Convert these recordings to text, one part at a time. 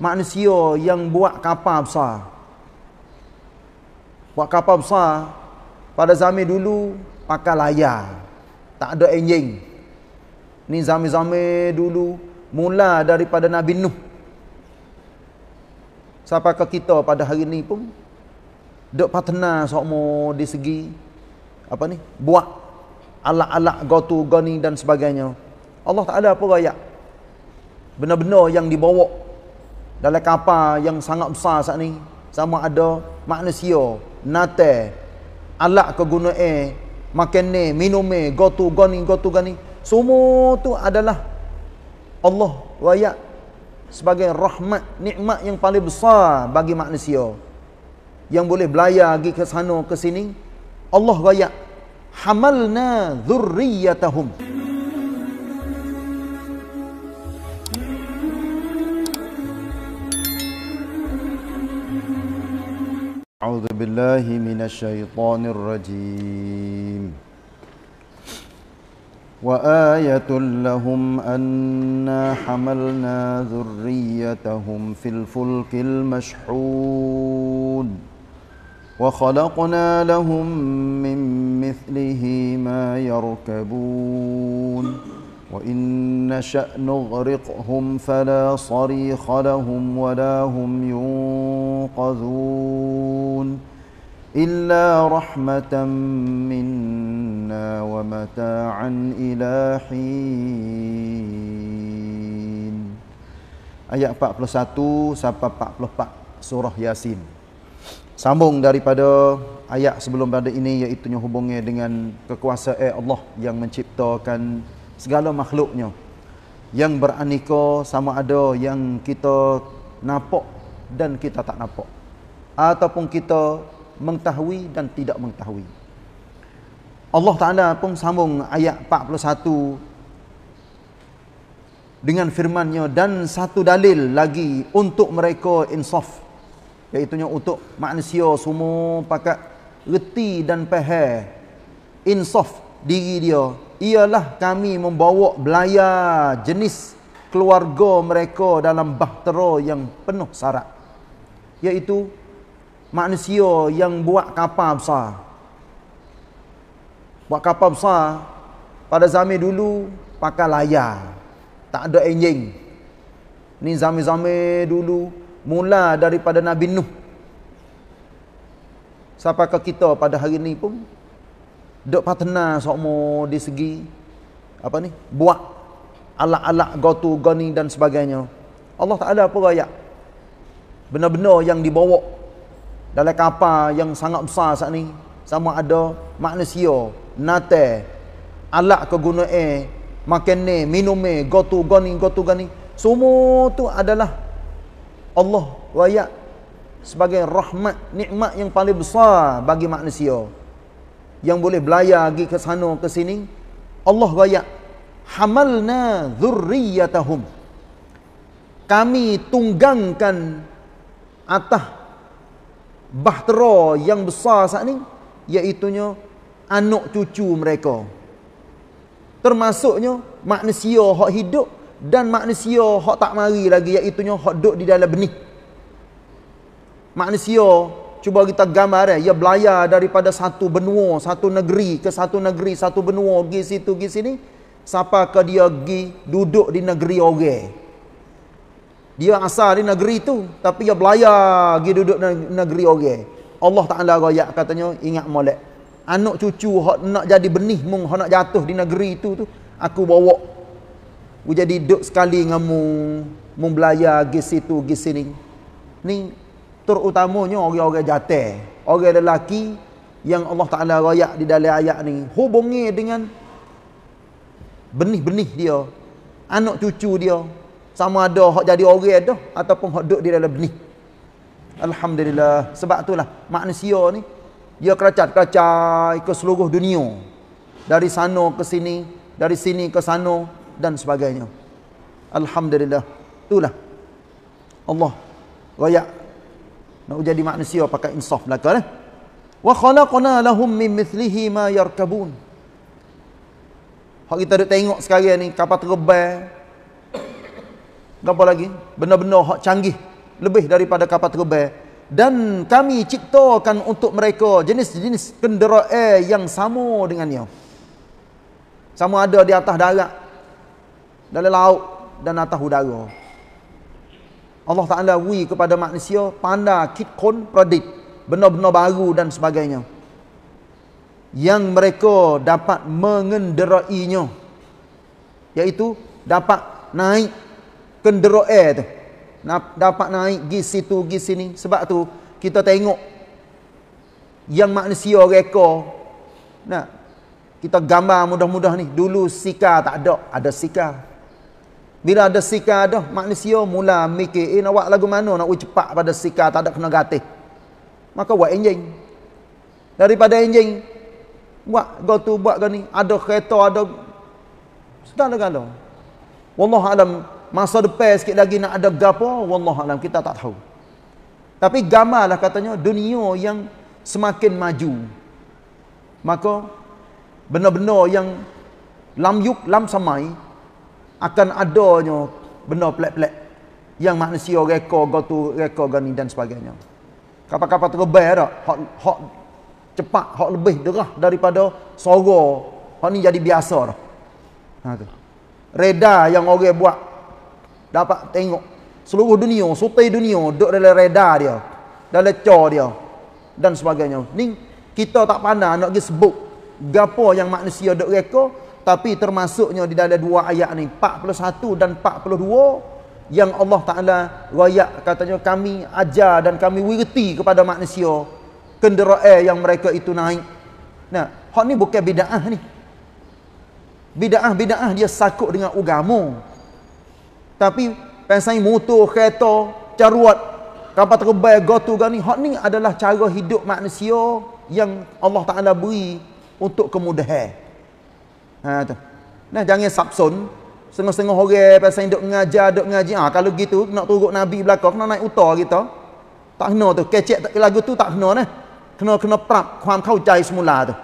manusia yang buat kapal besar buat kapal besar pada zaman dulu pakai layar tak ada enjin ni zaman-zaman dulu mula daripada Nabi Nuh siapa ke kita pada hari ni pun dok patena sokmo di segi apa ni buat alat-alat gotu gani dan sebagainya Allah tak ada apa gaya, benar-benar yang dibawa dalam kapal yang sangat besar saat ni sama ada manusia nate alat kegunaan makan minum gotu goni gotu gani semua tu adalah Allah wayak sebagai rahmat nikmat yang paling besar bagi manusia yang boleh belaya pergi ke sana ke sini Allah wayak hamalna dhurriyatahum Allah أعوذ بالله من الشيطان الرجيم وآية لهم أنا حملنا ذريتهم في الفلك المشحون وخلقنا لهم من مثله ما يركبون وإن نشأ نغرقهم فلا صريخ لهم ولا هم ينقذون إلا رحمة منا ومتاعا إلى حين آيات 41 sampai 44 surah yasin sambung daripada ayat sebelum pada ini iaitu hubungnya dengan kekuasaan Allah yang menciptakan segala makhluknya yang beraneka sama ada yang kita nampak dan kita tak nampak ataupun kita mengetahui dan tidak mengetahui Allah Taala pun sambung ayat 41 dengan firman-Nya dan satu dalil lagi untuk mereka insaf iaitu untuk manusia semua pakat reti dan faham insaf diri dia ialah kami membawa belaya jenis keluarga mereka dalam bahtera yang penuh sarat, iaitu manusia yang buat kapal besar buat kapal besar pada zaman dulu pakai layar tak ada enjing ni zaman-zaman dulu mula daripada Nabi Nuh siapakah kita pada hari ini pun Duk patna sokmo di segi apa ni? Buat alat-alat gotu goni dan sebagainya. Allah Taala apa gaya Benar-benar yang dibawa dalam kapal yang sangat besar saat ni sama ada manusia, nate, alak ke guna eh, makan ni, minum ni, gotu goni, gotu goni. Semua tu adalah Allah raya sebagai rahmat, nikmat yang paling besar bagi manusia yang boleh belayar lagi ke sana ke sini Allah raya hamalna dhurriyatahum kami tunggangkan atas bahtera yang besar saat ini iaitunya anak cucu mereka termasuknya manusia hak hidup dan manusia hak tak mari lagi iaitunya hak duduk di dalam benih manusia Cuba kita gambar eh. Ia belayar daripada satu benua, satu negeri ke satu negeri, satu benua. Pergi situ, pergi sini. Siapa ke dia pergi duduk di negeri orang. Dia asal di negeri itu. Tapi ia belayar pergi duduk di negeri orang. Allah Ta'ala raya katanya, ingat molek. Anak cucu nak jadi benih mung, nak jatuh di negeri itu tu. Aku bawa. Aku jadi duduk sekali dengan mu. Mu belayar pergi situ, pergi sini. Ni terutamanya orang-orang jatuh orang lelaki yang Allah Ta'ala rayak di dalam ayat ni hubungi dengan benih-benih dia anak cucu dia sama ada hak jadi orang tu ataupun hak duduk di dalam benih Alhamdulillah sebab itulah manusia ni dia keracat-keracai ke seluruh dunia dari sana ke sini dari sini ke sana dan sebagainya Alhamdulillah itulah Allah rayak nak jadi manusia pakai insaf belaka eh wa khalaqna lahum min mithlihi ma yarkabun hak kita duk tengok sekarang ni kapal terbang apa lagi benda-benda hak canggih lebih daripada kapal terbang dan kami ciptakan untuk mereka jenis-jenis kenderaan yang sama dengan dia sama ada di atas darat dalam laut dan atas udara Allah Ta'ala wui kepada manusia panda kit kon pradit benda-benda baru dan sebagainya yang mereka dapat mengenderainya iaitu dapat naik kendera tu dapat naik gi situ gi sini sebab tu kita tengok yang manusia reka nah kita gambar mudah-mudah ni dulu sika tak ada ada sika bila ada sika dah, manusia mula mikir, eh nak buat lagu mana nak cepat pada sika, tak ada kena gatih. Maka buat enjin. Daripada enjin, buat gotu buat go Ada kereta, ada... Sudah ada galau. Wallah alam, masa depan sikit lagi nak ada gapo, Wallah alam, kita tak tahu. Tapi gamalah katanya, dunia yang semakin maju. Maka, benar-benar yang lam yuk, lam samai, akan adanya benda pelik-pelik yang manusia reka gotu reka gani dan sebagainya. Kapal-kapal terbang tak? Hak, hak cepat, hak lebih derah daripada sorga. Hak ni jadi biasa dah. Ha tu. Reda yang orang buat dapat tengok seluruh dunia, sutai dunia duduk dalam reda dia. Dalam cor dia dan sebagainya. Ni kita tak pandai nak pergi sebut gapo yang manusia duk reka tapi termasuknya di dalam dua ayat ni 41 dan 42 Yang Allah Ta'ala Rayak katanya kami ajar dan kami Wirti kepada manusia Kenderaan eh, yang mereka itu naik Nah, hak ni bukan bida'ah ni Bida'ah-bida'ah Dia sakut dengan ugamu Tapi Pensai motor, kereta, caruat Kapal terbaik, gotu gani Hak ni adalah cara hidup manusia Yang Allah Ta'ala beri Untuk kemudahan Ha tu. Nah jangan sabsun. Setengah-setengah orang pasal duk mengajar, duk mengaji. Ah ha, kalau gitu nak turun nabi belakang kena naik uta kita. Tak kena tu. Kecek tak lagu tu tak kena nah. Kena kena prap kaum kau jai semula tu.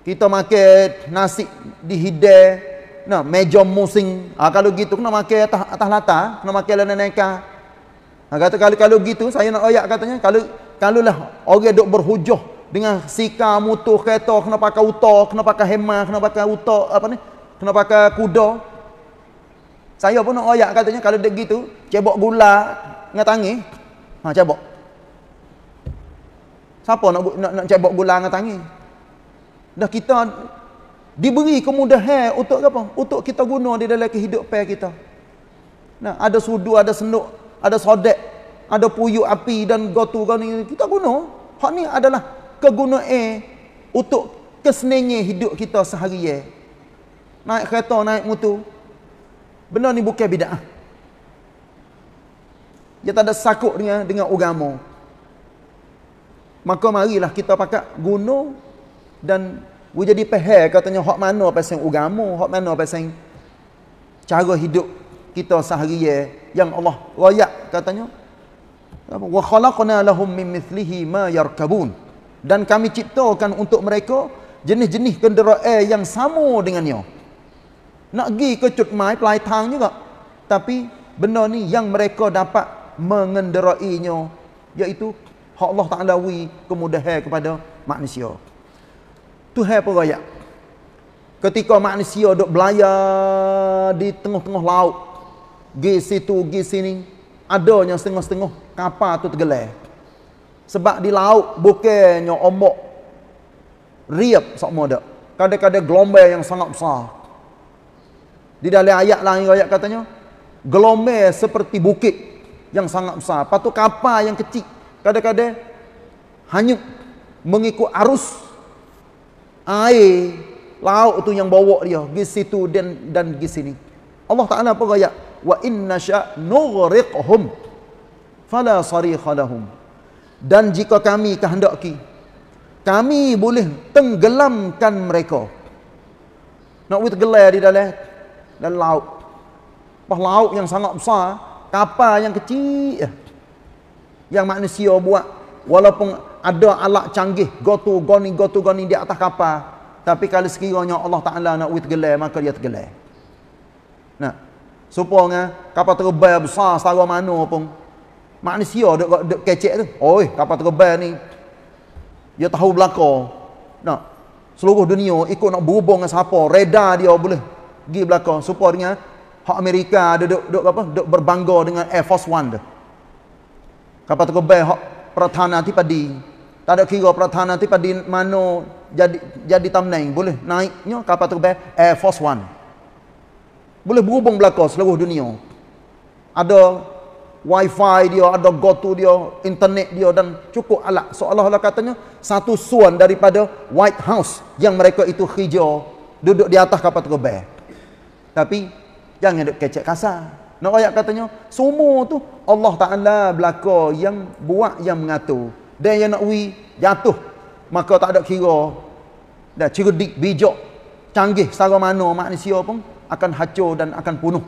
Kita makan nasi dihidai nah meja musing. Ah ha, kalau gitu kena makan atas, atas lata, kena makan lana neka. Ha, kata kalau kalau gitu saya nak oyak katanya kalau kalau lah orang duk berhujah dengan sika mutuh kereta kena pakai uta kena pakai hema kena pakai uta apa ni kena pakai kuda saya pun nak royak katanya kalau dek gitu cebok gula dengan tangi ha cebok siapa nak nak, nak cebok gula dengan tangi dah kita diberi kemudahan untuk apa untuk kita guna di dalam kehidupan kita nah ada sudu ada senduk ada sodek ada puyuk api dan gotu kan kita guna hak ni adalah kegunaan untuk kesenangan hidup kita sehari ya. Naik kereta, naik motor. Benar ni bukan bid'ah. Dia tak ada sakut dengan dengan agama. Maka marilah kita pakat guna dan we jadi pehel katanya hak mana pasal agama, hak mana pasal cara hidup kita sehari ya yang Allah royak katanya wa khalaqna lahum min mithlihi ma yarkabun dan kami ciptakan untuk mereka jenis-jenis kenderaan yang sama dengannya nak pergi ke cutmai pelai tang juga tapi benda ni yang mereka dapat mengenderainya iaitu Allah Ta'ala wi kemudahan kepada manusia tu hai perayak ketika manusia dok belayar di tengah-tengah laut gi situ, gi sini adanya setengah-setengah kapal tu tergelar sebab di laut bukannya ombak riap sama dak. Kadang-kadang gelombang yang sangat besar. Di dalam ayat lain ayat katanya gelombang seperti bukit yang sangat besar. Patu kapal yang kecil kadang-kadang hanyut mengikut arus air laut tu yang bawa dia di situ dan dan di sini. Allah Taala apa ayat? Wa inna sya nughriqhum fala sarikha lahum dan jika kami kehendaki kami boleh tenggelamkan mereka nak buat gelai di dalam dan laut pas laut yang sangat besar kapal yang kecil yang manusia buat walaupun ada alat canggih gotu goni gotu goni di atas kapal tapi kalau sekiranya Allah Ta'ala nak buat gelai maka dia tergelai nah supaya kapal terbang besar setara mana pun manusia duk duk kecek tu oi kapal terbang ni dia tahu belaka nak seluruh dunia ikut nak berhubung dengan siapa radar dia boleh pergi belaka supaya dengan hak Amerika ada duk duk apa duk berbangga dengan Air Force One tu kapal terbang hak pertahanan tipadi tak ada kira pertahanan tipadi mana jadi jadi tamnaing boleh naiknya kapal terbang Air Force One boleh berhubung belaka seluruh dunia ada wifi dia, ada go to dia, internet dia dan cukup alat. Seolah-olah katanya satu suan daripada White House yang mereka itu hijau duduk di atas kapal terbang. Tapi jangan duk kecek kasar. Nak ayat katanya semua tu Allah Taala belaka yang buat yang mengatur. Dan yang nak wi jatuh maka tak ada kira dah cerdik bijak canggih sama mana manusia pun akan hancur dan akan punuh.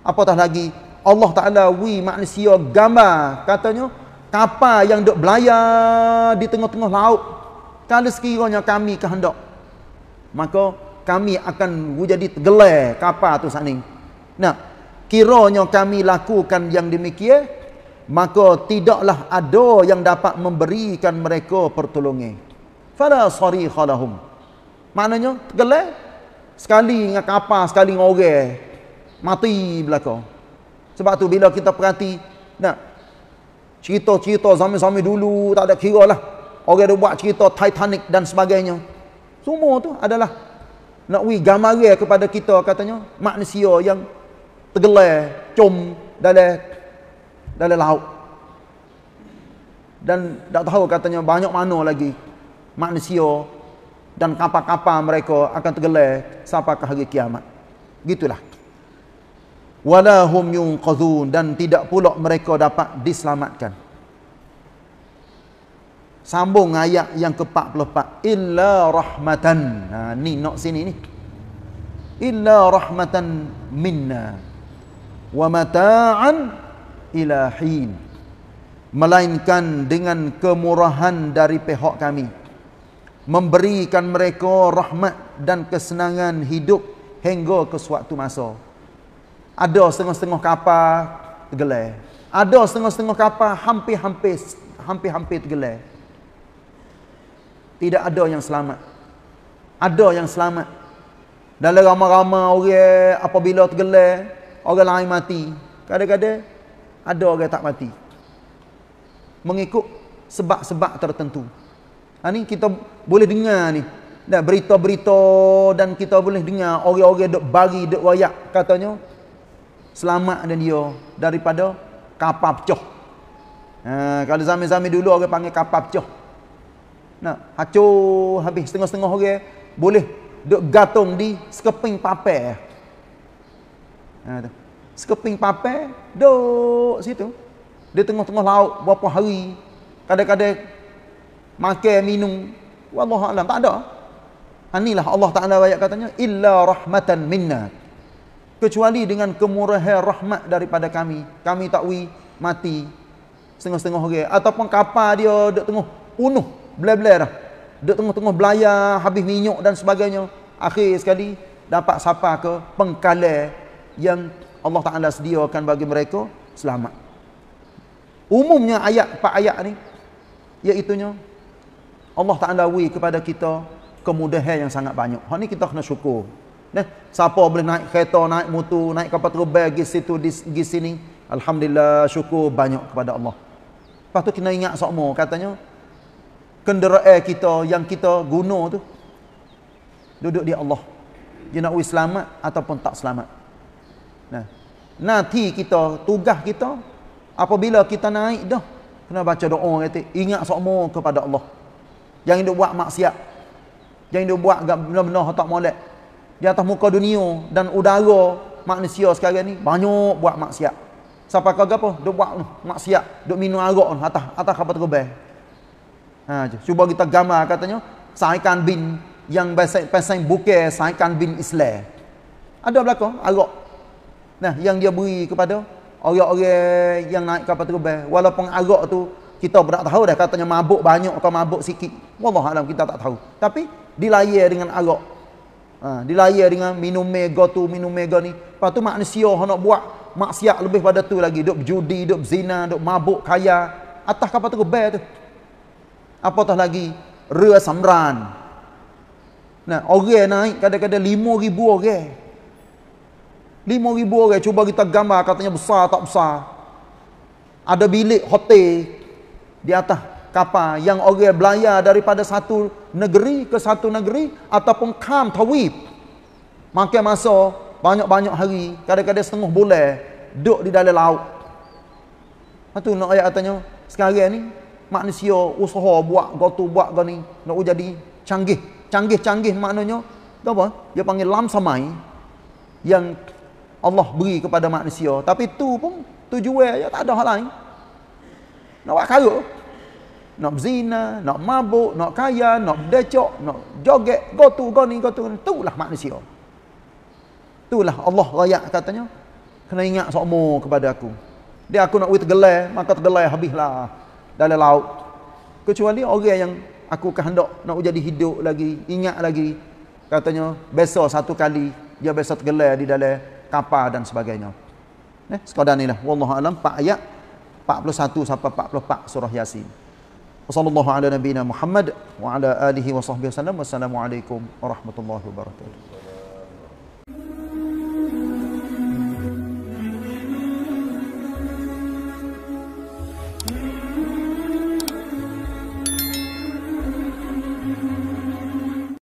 Apatah lagi Allah Ta'ala wi manusia gambar katanya kapal yang duk belayar di tengah-tengah laut kalau sekiranya kami kehendak maka kami akan wujud gelar kapal tu sana nah kiranya kami lakukan yang demikian maka tidaklah ada yang dapat memberikan mereka pertolongan fala sari khalahum maknanya gelar sekali dengan kapal sekali dengan orang mati belakang sebab tu bila kita perhati, nak cerita-cerita zaman-zaman dulu tak ada kira lah. Orang dia buat cerita Titanic dan sebagainya. Semua tu adalah nak we gamare kepada kita katanya manusia yang tergelar cum dalam dalam laut. Dan tak tahu katanya banyak mana lagi manusia dan kapal-kapal mereka akan tergelar sampai ke hari kiamat. Gitulah wala hum yunqadhun dan tidak pula mereka dapat diselamatkan. Sambung ayat yang ke-44 illa rahmatan. Ha ni nak sini ni. Illa rahmatan minna wa mata'an ila hin. Melainkan dengan kemurahan dari pihak kami memberikan mereka rahmat dan kesenangan hidup hingga ke suatu masa ada setengah-setengah kapal tergelar. Ada setengah-setengah kapal hampir-hampir hampir-hampir tergelar. Tidak ada yang selamat. Ada yang selamat. Dalam ramai-ramai orang apabila tergelar, orang lain mati. Kadang-kadang ada orang tak mati. Mengikut sebab-sebab tertentu. Ha, ni kita boleh dengar ni. Dah berita-berita dan kita boleh dengar orang-orang dok bagi dok wayak katanya selamat dia daripada kapal pecah. Ha, kalau zaman-zaman dulu orang panggil kapal pecah. Nah, hancur habis setengah-setengah orang boleh duk gantung di sekeping papel. Ha tu. Sekeping papel duk situ. Di tengah-tengah laut berapa hari. Kadang-kadang makan minum wallahu alam tak ada. Inilah ha, Allah Taala ayat katanya illa rahmatan minnak kecuali dengan kemurahan rahmat daripada kami kami takwi mati setengah-setengah orang -setengah ataupun kapal dia duk tengah unuh bela-bela dah duk tengah-tengah belayar habis minyak dan sebagainya akhir sekali dapat sapa ke pengkala yang Allah Taala sediakan bagi mereka selamat umumnya ayat empat ayat ni iaitu Allah Taala wui kepada kita kemudahan yang sangat banyak hari ni kita kena syukur Nah, siapa boleh naik kereta, naik mutu, naik kapal terbang pergi situ di sini. Alhamdulillah syukur banyak kepada Allah. Lepas tu kena ingat sokmo katanya kenderaan kita yang kita guna tu duduk di Allah. Dia nak selamat ataupun tak selamat. Nah. Nanti kita tugas kita apabila kita naik dah kena baca doa kata ingat sokmo kepada Allah. Jangan duk buat maksiat. Jangan duk buat benda-benda tak molek di atas muka dunia dan udara manusia sekarang ni banyak buat maksiat. Siapa kau apa? Dok buat lah maksiat, dok minum arak lah atas atas kapal terbang. Ha, cuba kita gambar katanya Saikan bin yang pesan pesan buke Saikan bin Islam. Ada belakang arak. Nah, yang dia beri kepada orang-orang yang naik kapal terbang. Walaupun arak tu kita tak tahu dah katanya mabuk banyak atau mabuk sikit. Wallah alam kita tak tahu. Tapi dilayar dengan arak Ha, dia dengan minum mega tu, minum mega ni. Lepas tu manusia nak buat maksiat lebih pada tu lagi. Duk judi, duk zina, duk mabuk, kaya. Atas kapal tu kebel tu. Apatah lagi, rea samran. Nah, orang naik kadang-kadang lima ribu orang. Lima ribu orang, cuba kita gambar katanya besar tak besar. Ada bilik hotel di atas kapal yang orang belayar daripada satu negeri ke satu negeri ataupun kam tawib makan masa banyak-banyak hari kadang-kadang setengah bulan duduk di dalam laut lepas tu nak ayat katanya sekarang ni manusia usaha buat gotu buat gani nak jadi canggih canggih-canggih maknanya tu apa dia panggil lam samai yang Allah beri kepada manusia tapi tu pun tujuan ya tak ada hal lain nak buat karut nak berzina, nak mabuk, nak kaya, nak berdecok, nak joget, gotu, goni, gotu, goni. Itulah manusia. Itulah Allah raya katanya. Kena ingat semua kepada aku. Dia aku nak tergelai, maka tergelai habislah dalam laut. Kecuali orang yang aku kehendak nak jadi hidup lagi, ingat lagi. Katanya, besok satu kali dia besok tergelai di dalam kapal dan sebagainya. Eh, sekadar inilah. Wallahualam, 4 ayat 41 sampai 44 surah Yasin. Wassallallahu ala nabiyyina Muhammad wa ala alihi wa sahbihi wasallam. Wassalamualaikum warahmatullahi wabarakatuh.